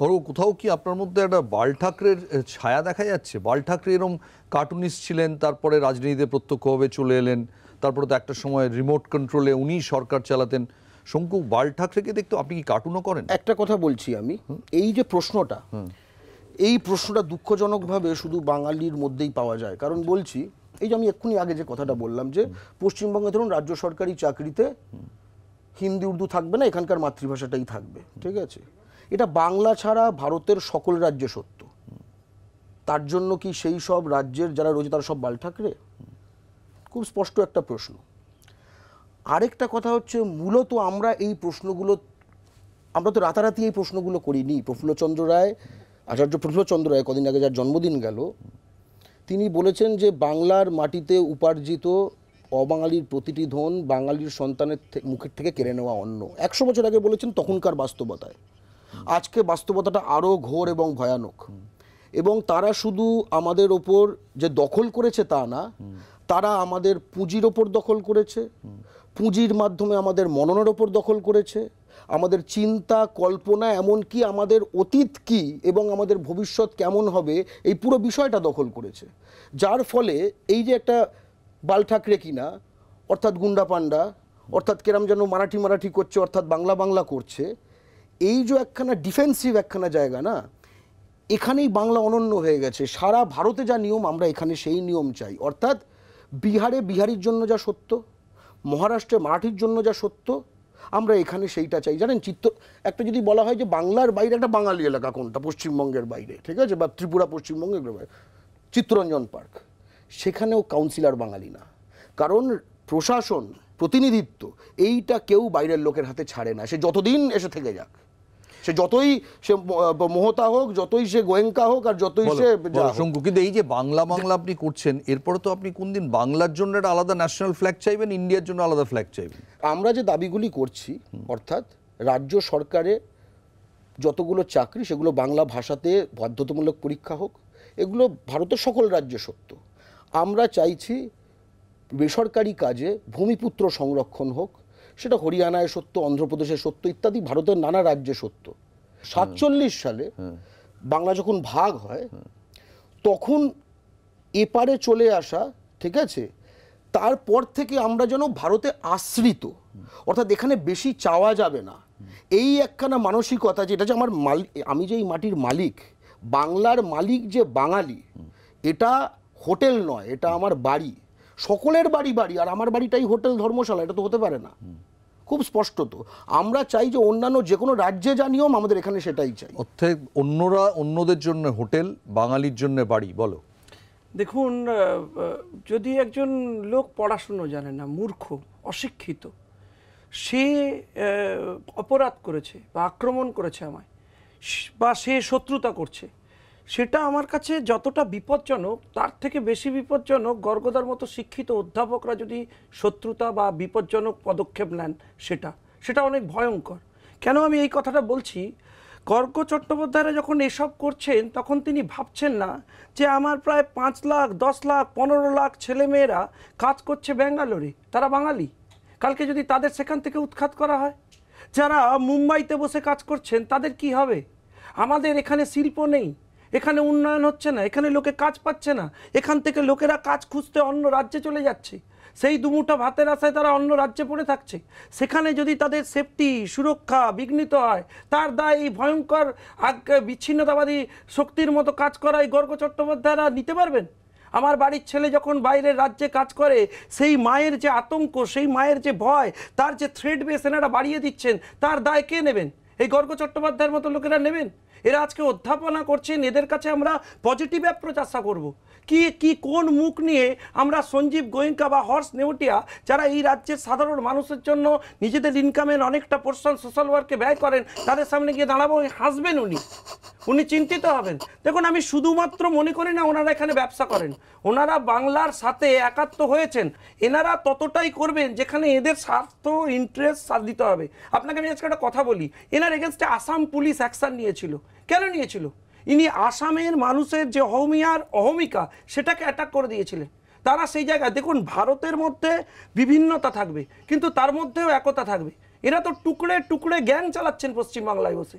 কারো কোথাও কি আপনার মধ্যে একটা বাল ঠাকরের ছায়া দেখা যাচ্ছে বাল ঠাকরে এরম কার্টুনিস্ট ছিলেন তারপরে রাজনীতিতে প্রত্যক্ষভাবে চলে এলেন তারপরে তো একটা সময় রিমোট কন্ট্রোলে উনি সরকার চালাতেন শঙ্কু বাল ঠাকরেকে দেখতে আপনি কি কার্টুনও করেন একটা কথা বলছি আমি এই যে প্রশ্নটা এই প্রশ্নটা দুঃখজনকভাবে শুধু বাঙালির মধ্যেই পাওয়া যায় কারণ আচ্ছা। বলছি এই যে আমি এক্ষুনি আগে যে কথাটা বললাম যে পশ্চিমবঙ্গে ধরুন রাজ্য সরকারি চাকরিতে হিন্দি উর্দু থাকবে না এখানকার মাতৃভাষাটাই থাকবে ঠিক আছে এটা বাংলা ছাড়া ভারতের সকল রাজ্য সত্য তার জন্য কি সেই সব রাজ্যের যারা রয়েছে তারা সব বাল ঠাকরে খুব স্পষ্ট একটা প্রশ্ন আরেকটা কথা হচ্ছে মূলত আমরা এই প্রশ্নগুলো আমরা তো রাতারাতি এই প্রশ্নগুলো করিনি প্রফুল্লচন্দ্র রায় আচার্য প্রফুল্লচন্দ্র রায় কদিন আগে যার জন্মদিন গেল তিনি বলেছেন যে বাংলার মাটিতে উপার্জিত অবাঙালির প্রতিটি ধন বাঙালির সন্তানের মুখের থেকে কেড়ে নেওয়া অন্য একশো বছর আগে বলেছেন তখনকার বাস্তবতায় আজকে বাস্তবতাটা আরও ঘোর এবং ভয়ানক এবং তারা শুধু আমাদের ওপর যে দখল করেছে তা না তারা আমাদের পুঁজির ওপর দখল করেছে পুঁজির মাধ্যমে আমাদের মননের ওপর দখল করেছে আমাদের চিন্তা কল্পনা এমনকি আমাদের অতীত কি এবং আমাদের ভবিষ্যৎ কেমন হবে এই পুরো বিষয়টা দখল করেছে যার ফলে এই যে একটা বাল ঠাকরে কিনা অর্থাৎ গুন্ডা পান্ডা অর্থাৎ কেরাম যেন মারাঠি মারাঠি করছে অর্থাৎ বাংলা বাংলা করছে এই যে একখানা ডিফেন্সিভ একখানা জায়গা না এখানেই বাংলা অনন্য হয়ে গেছে সারা ভারতে যা নিয়ম আমরা এখানে সেই নিয়ম চাই অর্থাৎ বিহারে বিহারির জন্য যা সত্য মহারাষ্ট্রে মারাঠির জন্য যা সত্য আমরা এখানে সেইটা চাই জানেন চিত্ত একটা যদি বলা হয় যে বাংলার বাইরে একটা বাঙালি এলাকা কোনটা পশ্চিমবঙ্গের বাইরে ঠিক আছে বা ত্রিপুরা পশ্চিমবঙ্গের বাইরে চিত্তরঞ্জন পার্ক সেখানেও কাউন্সিলর বাঙালি না কারণ প্রশাসন প্রতিনিধিত্ব এইটা কেউ বাইরের লোকের হাতে ছাড়ে না সে যতদিন এসে থেকে যাক সে যতই সে মোহতা হোক যতই সে গোয়েঙ্কা হোক আর যতই সে কিন্তু এই যে বাংলা বাংলা আপনি করছেন এরপরে তো আপনি কোন দিন বাংলার জন্য একটা আলাদা ন্যাশনাল ফ্ল্যাগ চাইবেন ইন্ডিয়ার জন্য আলাদা ফ্ল্যাগ চাইবেন আমরা যে দাবিগুলি করছি অর্থাৎ রাজ্য সরকারে যতগুলো চাকরি সেগুলো বাংলা ভাষাতে বাধ্যতামূলক পরীক্ষা হোক এগুলো ভারতের সকল রাজ্যে সত্য আমরা চাইছি বেসরকারি কাজে ভূমিপুত্র সংরক্ষণ হোক সেটা হরিয়ানায় সত্য অন্ধ্রপ্রদেশে সত্য ইত্যাদি ভারতের নানা রাজ্যে সত্য সাতচল্লিশ সালে বাংলা যখন ভাগ হয় তখন এপারে চলে আসা ঠিক আছে তারপর থেকে আমরা যেন ভারতে আশ্রিত অর্থাৎ এখানে বেশি চাওয়া যাবে না এই একখানা মানসিকতা যেটা যে আমার মাল আমি যে এই মাটির মালিক বাংলার মালিক যে বাঙালি এটা হোটেল নয় এটা আমার বাড়ি সকলের বাড়ি বাড়ি আর আমার বাড়িটাই হোটেল ধর্মশালা এটা তো হতে পারে না খুব স্পষ্ট তো আমরা চাই যে অন্যান্য যে কোনো রাজ্যে যা নিয়ম আমাদের এখানে সেটাই চাই অর্থাৎ অন্যরা অন্যদের জন্য হোটেল বাঙালির জন্য বাড়ি বলো দেখুন যদি একজন লোক পড়াশুনো জানে না মূর্খ অশিক্ষিত সে অপরাধ করেছে বা আক্রমণ করেছে আমায় বা সে শত্রুতা করছে সেটা আমার কাছে যতটা বিপজ্জনক তার থেকে বেশি বিপজ্জনক গর্গদার মতো শিক্ষিত অধ্যাপকরা যদি শত্রুতা বা বিপজ্জনক পদক্ষেপ নেন সেটা সেটা অনেক ভয়ঙ্কর কেন আমি এই কথাটা বলছি গর্গ চট্টোপাধ্যায়রা যখন এসব করছেন তখন তিনি ভাবছেন না যে আমার প্রায় পাঁচ লাখ দশ লাখ পনেরো লাখ ছেলেমেয়েরা কাজ করছে ব্যাঙ্গালোরে তারা বাঙালি কালকে যদি তাদের সেখান থেকে উৎখাত করা হয় যারা মুম্বাইতে বসে কাজ করছেন তাদের কি হবে আমাদের এখানে শিল্প নেই এখানে উন্নয়ন হচ্ছে না এখানে লোকে কাজ পাচ্ছে না এখান থেকে লোকেরা কাজ খুঁজতে অন্য রাজ্যে চলে যাচ্ছে সেই দুমুঠা ভাতের আশায় তারা অন্য রাজ্যে পড়ে থাকছে সেখানে যদি তাদের সেফটি সুরক্ষা বিঘ্নিত হয় তার দায় এই ভয়ঙ্কর আগ বিচ্ছিন্নতাবাদী শক্তির মতো কাজ করা এই গর্গ চট্টোপাধ্যায়রা নিতে পারবেন আমার বাড়ির ছেলে যখন বাইরের রাজ্যে কাজ করে সেই মায়ের যে আতঙ্ক সেই মায়ের যে ভয় তার যে থ্রেড বেস এনারা বাড়িয়ে দিচ্ছেন তার দায় কে নেবেন এই গর্গ চট্টোপাধ্যায়ের মতো লোকেরা নেবেন এরা আজকে অধ্যাপনা করছেন এদের কাছে আমরা পজিটিভ অ্যাপ্রোচ আশা করবো কি কি কোন মুখ নিয়ে আমরা সঞ্জীব গোয়েঙ্কা বা হর্ষ নেউটিয়া যারা এই রাজ্যের সাধারণ মানুষের জন্য নিজেদের ইনকামের অনেকটা পোর্শন সোশ্যাল ওয়ার্কে ব্যয় করেন তাদের সামনে গিয়ে দাঁড়াবো হাসবেন উনি উনি চিন্তিত হবেন দেখুন আমি শুধুমাত্র মনে করি না ওনারা এখানে ব্যবসা করেন ওনারা বাংলার সাথে একাত্ম হয়েছেন এনারা ততটাই করবেন যেখানে এদের স্বার্থ ইন্টারেস্ট দিতে হবে আপনাকে আমি আজকে একটা কথা বলি এনার এগেনস্টে আসাম পুলিশ অ্যাকশান নিয়েছিল কেন নিয়েছিল ইনি আসামের মানুষের যে অহমিয়ার অহমিকা সেটাকে অ্যাটাক করে দিয়েছিলেন তারা সেই জায়গায় দেখুন ভারতের মধ্যে বিভিন্নতা থাকবে কিন্তু তার মধ্যেও একতা থাকবে এরা তো টুকরে টুকরে জ্ঞান চালাচ্ছেন পশ্চিমবাংলায় বসে